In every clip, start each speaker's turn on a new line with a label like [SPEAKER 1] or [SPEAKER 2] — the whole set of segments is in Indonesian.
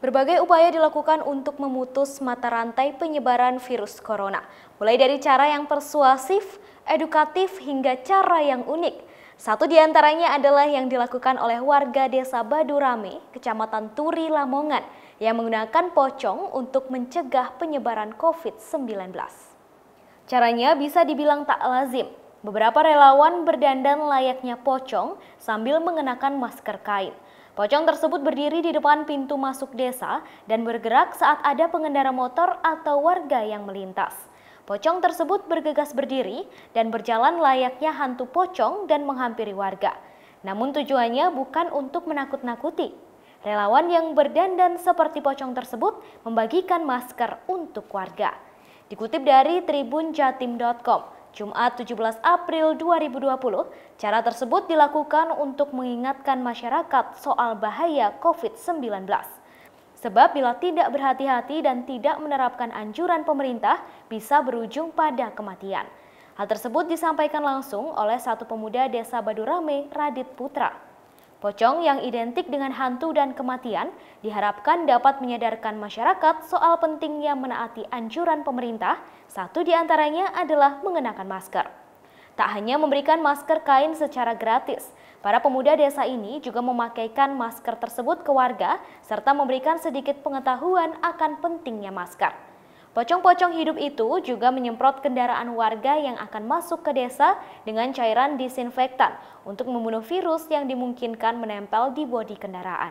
[SPEAKER 1] Berbagai upaya dilakukan untuk memutus mata rantai penyebaran virus corona, mulai dari cara yang persuasif, edukatif, hingga cara yang unik. Satu di antaranya adalah yang dilakukan oleh warga Desa Badurame, Kecamatan Turi, Lamongan, yang menggunakan pocong untuk mencegah penyebaran COVID-19. Caranya bisa dibilang tak lazim. Beberapa relawan berdandan layaknya pocong sambil mengenakan masker kain. Pocong tersebut berdiri di depan pintu masuk desa dan bergerak saat ada pengendara motor atau warga yang melintas. Pocong tersebut bergegas berdiri dan berjalan layaknya hantu pocong dan menghampiri warga. Namun tujuannya bukan untuk menakut-nakuti. Relawan yang berdandan seperti pocong tersebut membagikan masker untuk warga. Dikutip dari tribunjatim.com, Jumat 17 April 2020. Cara tersebut dilakukan untuk mengingatkan masyarakat soal bahaya COVID-19. Sebab bila tidak berhati-hati dan tidak menerapkan anjuran pemerintah bisa berujung pada kematian. Hal tersebut disampaikan langsung oleh satu pemuda desa Badurame, Radit Putra. Pocong yang identik dengan hantu dan kematian diharapkan dapat menyadarkan masyarakat soal pentingnya menaati anjuran pemerintah, satu di antaranya adalah mengenakan masker. Tak hanya memberikan masker kain secara gratis, para pemuda desa ini juga memakaikan masker tersebut ke warga serta memberikan sedikit pengetahuan akan pentingnya masker. Pocong-pocong hidup itu juga menyemprot kendaraan warga yang akan masuk ke desa dengan cairan disinfektan untuk membunuh virus yang dimungkinkan menempel di bodi kendaraan.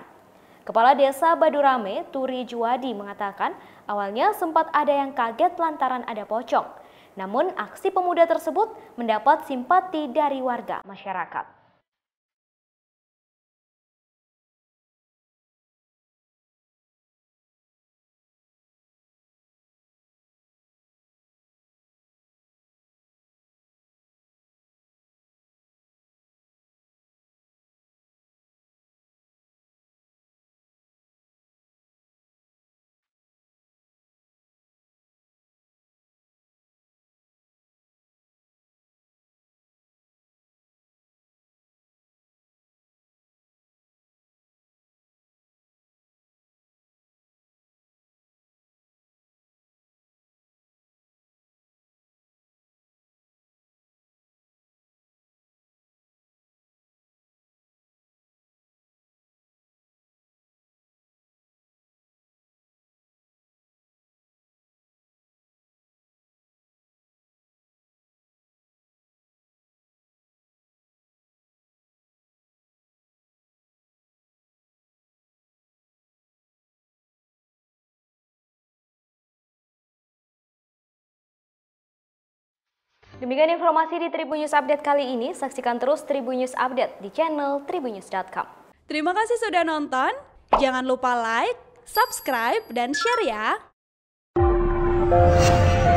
[SPEAKER 1] Kepala Desa Badurame, Turi Juwadi mengatakan awalnya sempat ada yang kaget lantaran ada pocong. Namun aksi pemuda tersebut mendapat simpati dari warga masyarakat. Demikian informasi di Tribun News Update kali ini. Saksikan terus Tribun News Update di channel tribunnews.com. Terima kasih sudah nonton. Jangan lupa like, subscribe, dan share ya.